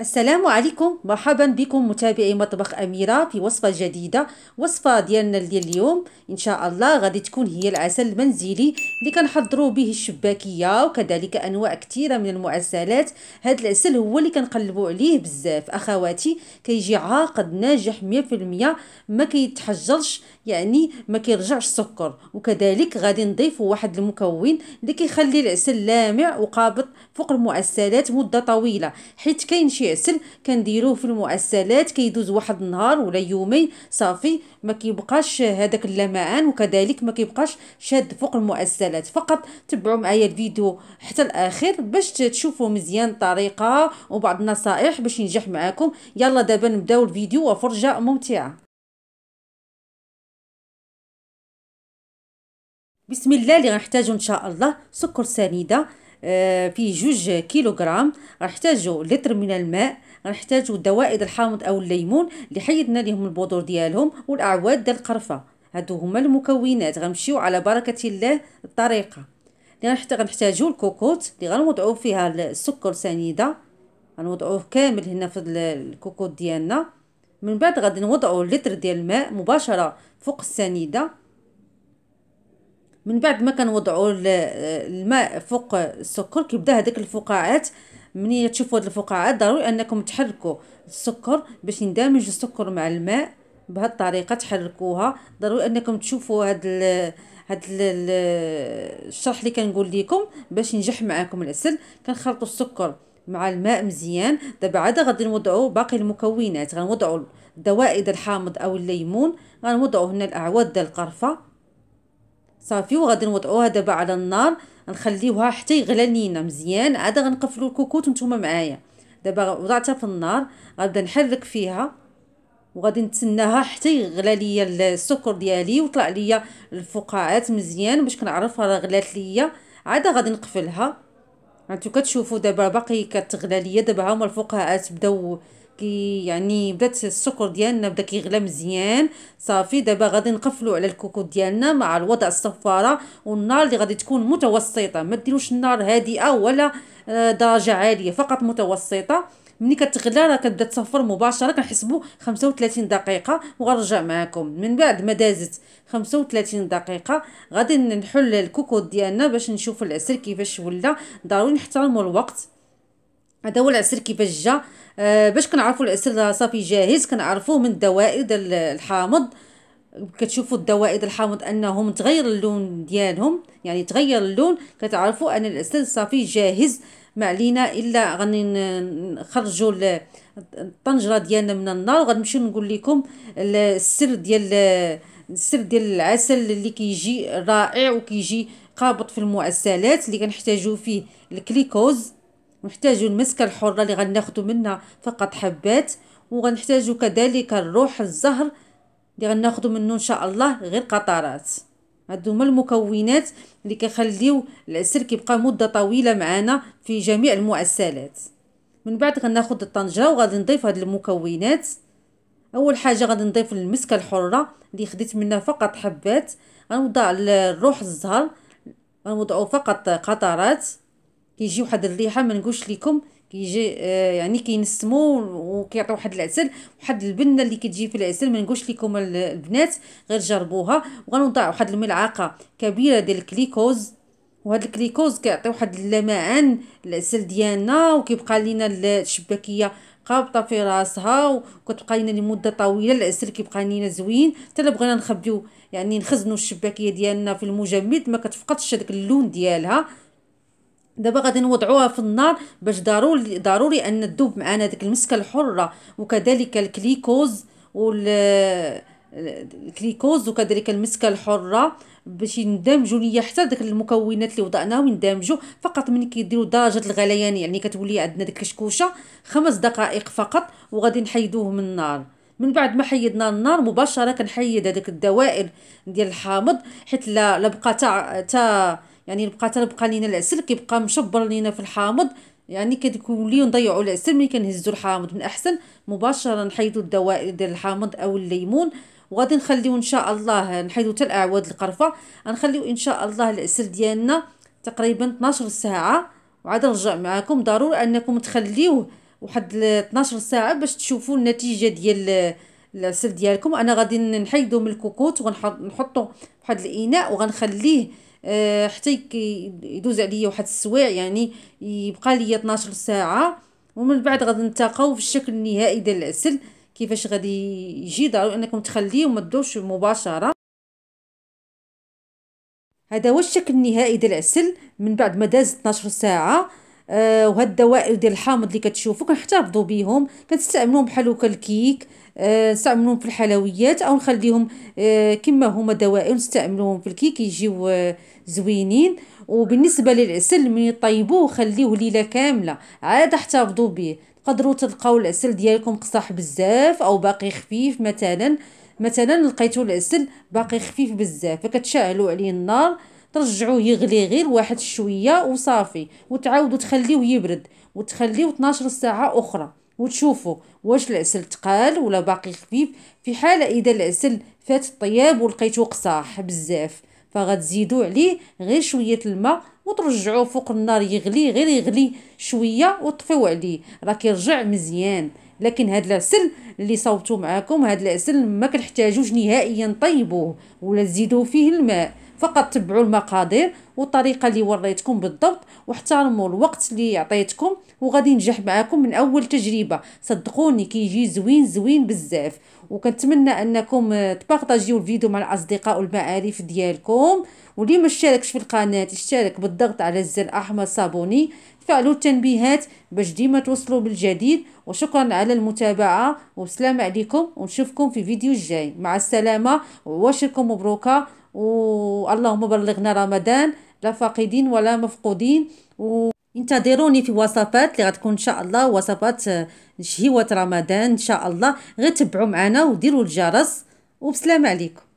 السلام عليكم مرحبا بكم متابعي مطبخ أميرة في وصفة جديدة وصفة ديالنا ديال اليوم إن شاء الله غادي تكون هي العسل المنزلي اللي كنحضروا به الشباكية وكذلك أنواع كثيرة من المعسلات هذا العسل هو اللي كنقلبوا عليه بزاف أخواتي كيجي عاقد ناجح 100% ما كيتحجرش يعني ما كيرجعش السكر وكذلك غادي نضيفوا واحد المكون اللي كيخلي العسل لامع وقابض فوق المعسلات مدة طويلة حيت كاين شي العسل كنديروه في المؤسلات كيدوز واحد النهار ولا يومين صافي ما كيبقاش هذاك اللمعان وكذلك ما كيبقاش شاد فوق المؤسلات فقط تبعوا معايا الفيديو حتى الاخر باش تشوفوا مزيان الطريقه وبعض النصائح باش ينجح معاكم يلا دابا نبداو الفيديو وفرجه ممتعه بسم الله اللي غنحتاجو ان شاء الله سكر سنيده آه، في جوج كيلوغرام غنحتاجو لتر من الماء غنحتاجو دوائد الحامض او الليمون اللي حيدنا ليهم البذور ديالهم والاعواد ديال القرفه هادو هما المكونات غنمشيو على بركه الله الطريقه اللي غنحتاجو الكوكوت اللي غنوضعو فيها السكر سنيده غنوضعوه كامل هنا في الكوكوت ديالنا من بعد غادي نوضعو لتر ديال الماء مباشره فوق السنيده من بعد ما كنوضعوا الماء فوق السكر كيبدا هذاك الفقاعات منين تشوفوا هاد الفقاعات ضروري انكم تحركوا السكر باش يندمج السكر مع الماء بهاد الطريقه تحركوها ضروري انكم تشوفوا هاد ال هاد الشرح اللي كنقول لكم باش ينجح معاكم العسل كنخلطوا السكر مع الماء مزيان دابا عاد غادي نوضعوا باقي المكونات غنوضعوا دوائد الحامض او الليمون غنوضعوا هنا الاعواد ديال القرفه صافي وغادي نوضعوها دابا على النار نخليوها حتى يغلى لينا مزيان عاد غنقفلوا الكوكوت نتوما معايا دابا وضعتها في النار غنبدا نحرك فيها وغادي نتسناها حتى يغلى ليا السكر ديالي وطلع ليا الفقاعات مزيان باش كنعرف راه غلات ليا عاد غادي نقفلها هانتو كتشوفوا دابا باقي كتغلى ليا دابا هما الفقاعات بداو كي يعني بدات السكر ديالنا بدا كيغلى مزيان صافي دابا غادي نقفلو على الكوكو ديالنا مع الوضع الصفاره والنار اللي غادي تكون متوسطه ما ديروش النار هادئه ولا آه، درجه عاليه فقط متوسطه ملي كتغلى راه كتبدا تصفر مباشره كنحسبوا 35 دقيقه وغنرجع معكم من بعد ما دازت 35 دقيقه غادي نحل الكوكو ديالنا باش نشوف العسل كيفاش ولا ضروري نحترموا الوقت هذا هو العسل كيفاش جا آه، باش كنعرفوا العسل صافي جاهز كنعرفوه من الدوائد الحامض كتشوفوا الدوائد الحامض انهم تغير اللون ديالهم يعني تغير اللون كتعرفوا ان العسل صافي جاهز ما علينا الا غادي نخرجوا الطنجره ديالنا من النار وغنمشيو نقول لكم السر ديال السر ديال العسل اللي كيجي رائع وكيجي قابض في المعسلات اللي كنحتاجو فيه الكليكوز نحتاجوا المسكه الحره اللي غناخدو منها فقط حبات وغنحتاجوا كذلك الروح الزهر اللي غناخدو منه ان شاء الله غير قطرات هادو هما المكونات اللي كيخليو العسل كيبقى مده طويله معانا في جميع المعسلات من بعد غناخذ الطنجره وغادي نضيف هاد المكونات اول حاجه غادي نضيف المسكه الحره اللي خديت منها فقط حبات غنوضع الروح الزهر غنوضعو فقط قطرات كيجي واحد الريحه ما نقولش لكم كيجي آه، يعني كينسمو وكيعطي واحد العسل واحد البنه اللي كتجي في العسل ما نقولش لكم البنات غير جربوها وغنوضع واحد الملعقه كبيره ديال الكليكوز وهاد الكليكوز كيعطي واحد اللمعان العسل ديالنا وكيبقى لينا الشباكيه قابطه في راسها وكتبقى لينا لمده طويله العسل كيبقى لينا زوين حتى الا بغينا نخبيو يعني نخزنوا الشباكيه ديالنا في المجمد ما كتفقدش داك اللون ديالها دابا غادي نوضعوها في النار باش ضروري ضروري ان تذوب معنا ديك المسكه الحره وكذلك الكليكوز وال الكليكوز وكذلك المسكه الحره باش يندمجوا ليا يعني حتى داك المكونات اللي وضعناها ويندمجوا فقط ملي كيديروا درجه الغليان يعني كتولي عندنا ديك الكشكوشه خمس دقائق فقط وغادي نحيدوه من النار من بعد ما حيدنا النار مباشره كنحيد هذاك الدوائر ديال الحامض حيت لا بقى تا تا يعني بقى تنبقى لينا العسل كيبقى مشبر لينا في الحامض يعني كتوليو نضيعوا العسل ملي كنهزوا الحامض من احسن مباشره نحيدوا الدوائر ديال الحامض او الليمون وغادي نخليو ان شاء الله نحيدو حتى الاعواد القرفه غنخليو ان شاء الله العسل ديالنا تقريبا 12 ساعه وعاد نرجع معكم ضروري انكم تخليوه واحد 12 ساعه باش تشوفوا النتيجه ديال العسل ديالكم انا غادي نحيدو من الكوكوت ونحطو فواحد الاناء وغنخليه آه، حتى يدوز عليا واحد السوايع يعني يبقى ليا 12 ساعه ومن بعد غادي نتلاقاو في الشكل النهائي ديال العسل كيفاش غادي يجي ضروري انكم تخليه وما تدوش مباشره هذا هو الشكل النهائي ديال العسل من بعد ما داز 12 ساعه آه وهاد الدوائر ديال الحامض اللي كتشوفوا كنحتفظوا بهم كنستعملوهم بحال هكا الكيك آه، نستعملوهم في الحلويات او نخليهم آه، كما هما دوائر نستعملوهم في الكيك يجيو آه، زوينين وبالنسبه للعسل من طيبوه خليوه ليله كامله عاد احتفظوا به تقدروا تلقاو العسل ديالكم قصح بزاف او باقي خفيف مثلا مثلا لقيتو العسل باقي خفيف بزاف فكتشعلوا عليه النار ترجعوه يغلي غير واحد شويه وصافي وتعاودوا تخليوه يبرد وتخليوه 12 ساعه اخرى وتشوفوا واش العسل تقال ولا باقي خفيف في حالة اذا العسل فات الطياب ولقيتو قصاح بزاف فغتزيدوا عليه غير شويه الماء وترجعوه فوق النار يغلي غير يغلي شويه وطفيو عليه راه كيرجع مزيان لكن هاد العسل اللي صوبتو معاكم هاد العسل ما كنحتاجوش نهائيا طيبوه ولا تزيدو فيه الماء فقط تبعوا المقادير والطريقه اللي وريتكم بالضبط واحترموا الوقت اللي عطيتكم وغادي ينجح معاكم من اول تجربه صدقوني كيجي زوين زوين بزاف وكنتمنى انكم تبارطاجيو الفيديو مع الاصدقاء والمعارف ديالكم واللي ما اشتركش في القناه اشترك بالضغط على الزر الاحمر صابوني فعلوا التنبيهات باش ديما توصلوا بالجديد وشكرا على المتابعه والسلام عليكم ونشوفكم في فيديو الجاي مع السلامه وعواشركم مبروكه اللهم بلغنا رمضان لا فاقدين ولا مفقودين انتظروني في وصفات اللي غتكون ان شاء الله وصفات شهيوة رمضان ان شاء الله غير معنا وديروا الجرس وبسلام عليكم